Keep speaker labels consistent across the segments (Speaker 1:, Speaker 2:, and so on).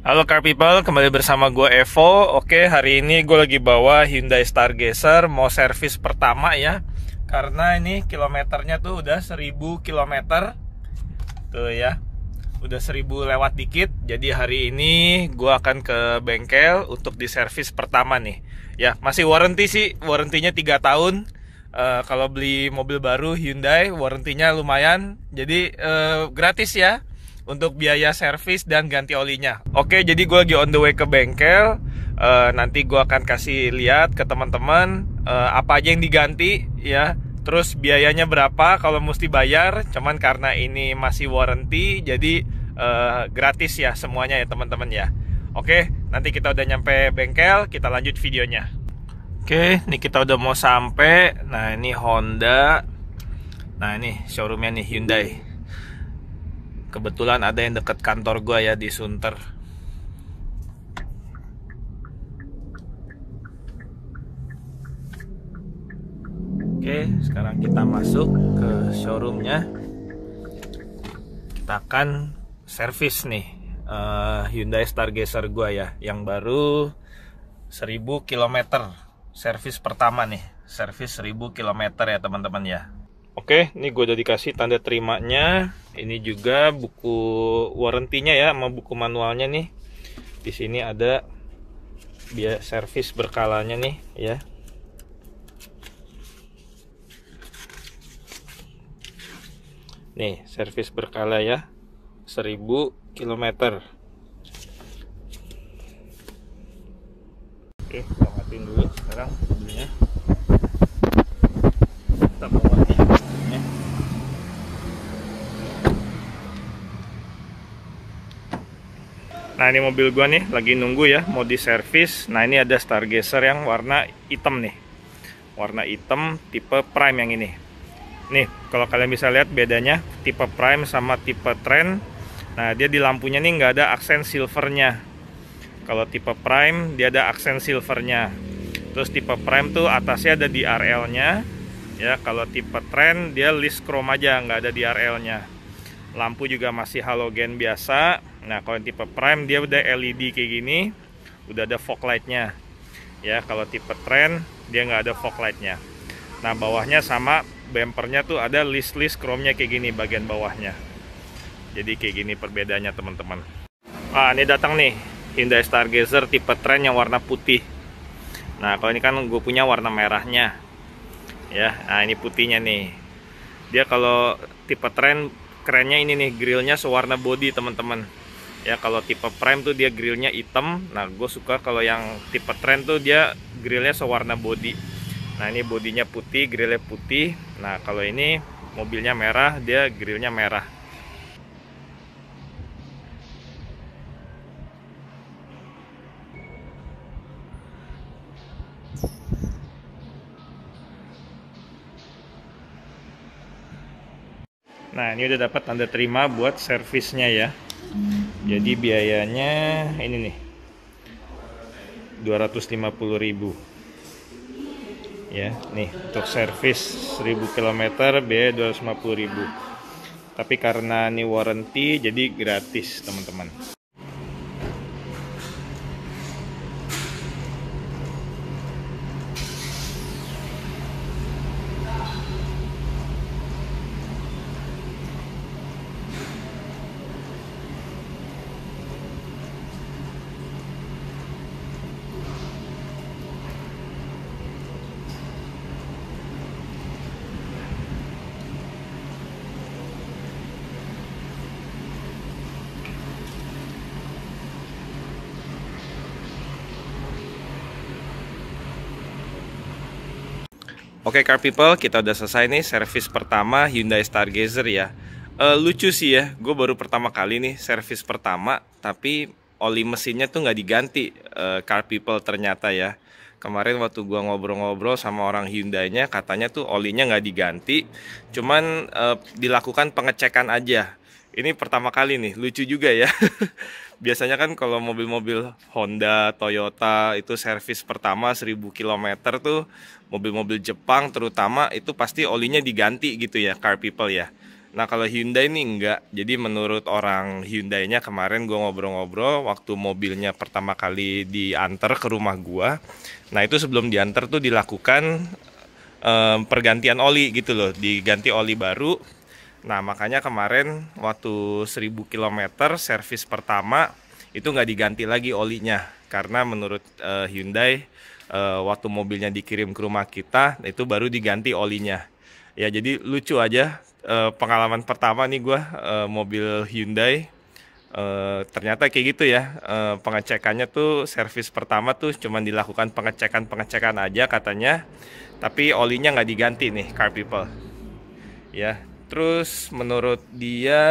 Speaker 1: Halo car people, kembali bersama gue Evo Oke, hari ini gue lagi bawa Hyundai Stargazer Mau servis pertama ya Karena ini kilometernya tuh udah 1000 km Tuh ya Udah 1000 lewat dikit Jadi hari ini gue akan ke bengkel Untuk di servis pertama nih Ya, masih warranty sih Warrantinya 3 tahun Uh, kalau beli mobil baru Hyundai, warrantinya lumayan, jadi uh, gratis ya untuk biaya servis dan ganti olinya. Oke, jadi gue lagi on the way ke bengkel. Uh, nanti gue akan kasih lihat ke teman-teman uh, apa aja yang diganti, ya. Terus biayanya berapa kalau mesti bayar? Cuman karena ini masih warranty, jadi uh, gratis ya semuanya ya teman-teman ya. Oke, nanti kita udah nyampe bengkel, kita lanjut videonya. Oke, ini kita udah mau sampai. Nah, ini Honda. Nah, ini showroomnya nih Hyundai kebetulan ada yang dekat kantor gue ya di Sunter oke sekarang kita masuk ke showroomnya kita akan servis nih uh, Hyundai Stargazer gue ya yang baru 1000 km servis pertama nih servis 1000 km ya teman-teman ya Oke, ini gue udah dikasih tanda terimanya. Ini juga buku warantinya ya, sama buku manualnya nih. Di sini ada biaya servis berkalanya nih ya. Nih, servis berkala ya. 1000 km. Oke, Nah ini mobil gua nih lagi nunggu ya mau di servis. Nah ini ada Stargazer yang warna hitam nih. Warna hitam tipe Prime yang ini. Nih kalau kalian bisa lihat bedanya tipe Prime sama tipe Trend. Nah dia di lampunya nih nggak ada aksen silvernya. Kalau tipe Prime dia ada aksen silvernya. Terus tipe Prime tuh atasnya ada DRL-nya. Ya kalau tipe Trend dia list chrome aja nggak ada DRL-nya lampu juga masih halogen biasa nah kalau yang tipe prime dia udah LED kayak gini udah ada fog lightnya ya kalau tipe trend dia nggak ada fog lightnya nah bawahnya sama bempernya tuh ada list-list chrome-nya kayak gini bagian bawahnya jadi kayak gini perbedaannya teman-teman ah ini datang nih Hyundai Stargazer tipe trend yang warna putih nah kalau ini kan gue punya warna merahnya ya nah ini putihnya nih dia kalau tipe trend kerennya ini nih grillnya sewarna body teman-teman ya kalau tipe prime tuh dia grillnya hitam nah gue suka kalau yang tipe trend tuh dia grillnya sewarna body nah ini bodinya putih grillnya putih nah kalau ini mobilnya merah dia grillnya merah Nah, ini udah dapat tanda terima buat servisnya ya. Jadi biayanya ini nih. 250.000. Ya, nih untuk servis 1000 km biaya 250.000. Tapi karena ini warranty jadi gratis, teman-teman. Oke okay, car people, kita udah selesai nih servis pertama Hyundai Stargazer ya. Uh, lucu sih ya, gue baru pertama kali nih servis pertama, tapi oli mesinnya tuh nggak diganti uh, car people ternyata ya. Kemarin waktu gue ngobrol-ngobrol sama orang Hyundai-nya, katanya tuh olinya nggak diganti, cuman uh, dilakukan pengecekan aja. Ini pertama kali nih, lucu juga ya. biasanya kan kalau mobil-mobil Honda, Toyota itu servis pertama 1000 km tuh mobil-mobil Jepang terutama itu pasti olinya diganti gitu ya car people ya. Nah kalau Hyundai ini enggak, jadi menurut orang Hyundai-nya kemarin gue ngobrol-ngobrol waktu mobilnya pertama kali diantar ke rumah gue. Nah itu sebelum diantar tuh dilakukan eh, pergantian oli gitu loh, diganti oli baru Nah makanya kemarin waktu 1000 km servis pertama itu nggak diganti lagi olinya karena menurut uh, Hyundai uh, waktu mobilnya dikirim ke rumah kita itu baru diganti olinya. Ya jadi lucu aja uh, pengalaman pertama nih gue uh, mobil Hyundai Uh, ternyata kayak gitu ya uh, pengecekannya tuh servis pertama tuh cuma dilakukan pengecekan pengecekan aja katanya tapi olinya nggak diganti nih car people ya Terus menurut dia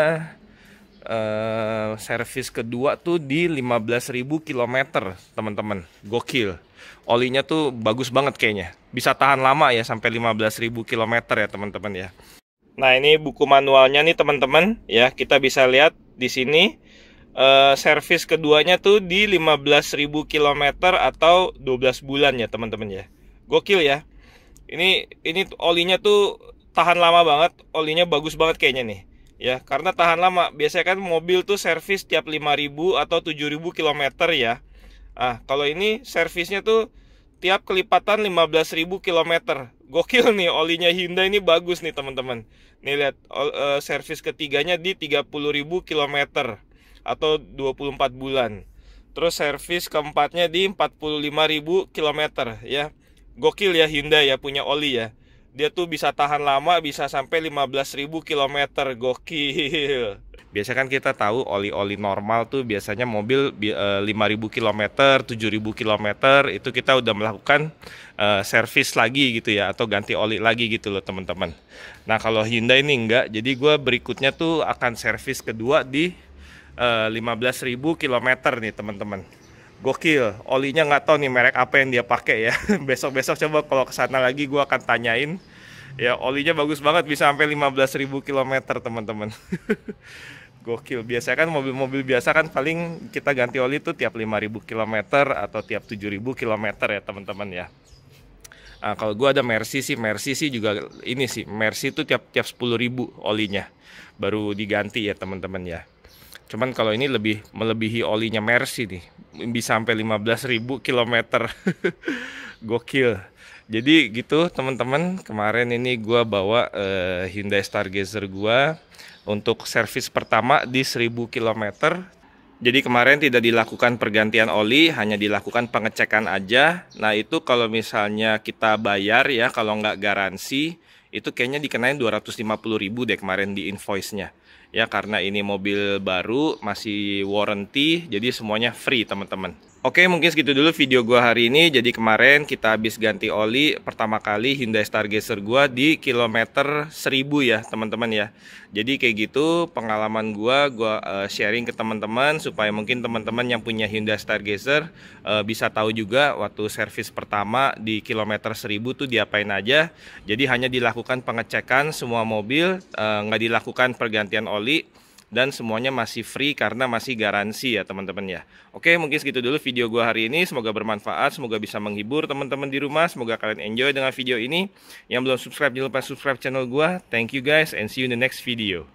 Speaker 1: uh, servis kedua tuh di 15.000 km, teman-teman. Gokil. Olinya tuh bagus banget kayaknya. Bisa tahan lama ya sampai 15.000 km ya, teman-teman ya. Nah, ini buku manualnya nih, teman-teman. Ya, kita bisa lihat di sini uh, servis keduanya tuh di 15.000 km atau 12 bulan ya, teman-teman ya. Gokil ya. Ini ini olinya tuh tahan lama banget olinya bagus banget kayaknya nih ya karena tahan lama biasanya kan mobil tuh servis tiap 5000 atau 7000 km ya ah kalau ini servisnya tuh tiap kelipatan 15.000 km gokil nih olinya Hyundai ini bagus nih teman-teman nih lihat uh, servis ketiganya di 30.000 km atau 24 bulan terus servis keempatnya di 45.000 km ya gokil ya Hyundai ya punya oli ya dia tuh bisa tahan lama bisa sampai 15.000 km gokil biasa kan kita tahu oli-oli normal tuh biasanya mobil 5.000 km, 7.000 km itu kita udah melakukan uh, servis lagi gitu ya atau ganti oli lagi gitu loh teman-teman. Nah kalau Hyundai ini enggak, jadi gue berikutnya tuh akan servis kedua di uh, 15.000 km nih teman-teman gokil olinya nggak tahu nih merek apa yang dia pakai ya besok besok coba kalau kesana lagi gue akan tanyain ya olinya bagus banget bisa sampai 15.000 km teman-teman gokil biasanya kan mobil-mobil biasa kan paling kita ganti oli itu tiap 5.000 km atau tiap 7.000 km ya teman-teman ya Nah, kalau gue ada Mercy sih, Mercy sih juga ini sih, Mercy itu tiap tiap sepuluh ribu olinya baru diganti ya teman-teman ya. Cuman kalau ini lebih melebihi olinya Mercy nih. Bisa sampai 15.000 kilometer Gokil. Jadi gitu teman-teman, kemarin ini gua bawa uh, Hyundai Stargazer gua untuk servis pertama di 1000 kilometer. Jadi kemarin tidak dilakukan pergantian oli, hanya dilakukan pengecekan aja. Nah itu kalau misalnya kita bayar ya, kalau nggak garansi, itu kayaknya dikenain 250 ribu deh kemarin di invoice-nya. Ya karena ini mobil baru, masih warranty, jadi semuanya free teman-teman. Oke mungkin segitu dulu video gue hari ini Jadi kemarin kita habis ganti oli Pertama kali Hyundai Stargazer gue di kilometer 1000 ya teman-teman ya Jadi kayak gitu pengalaman gue Gue uh, sharing ke teman-teman Supaya mungkin teman-teman yang punya Hyundai Stargazer uh, Bisa tahu juga waktu servis pertama di kilometer 1000 tuh diapain aja Jadi hanya dilakukan pengecekan semua mobil uh, Nggak dilakukan pergantian oli dan semuanya masih free karena masih garansi ya teman-teman ya. Oke, mungkin segitu dulu video gua hari ini. Semoga bermanfaat, semoga bisa menghibur teman-teman di rumah. Semoga kalian enjoy dengan video ini. Yang belum subscribe jangan lupa subscribe channel gua. Thank you guys and see you in the next video.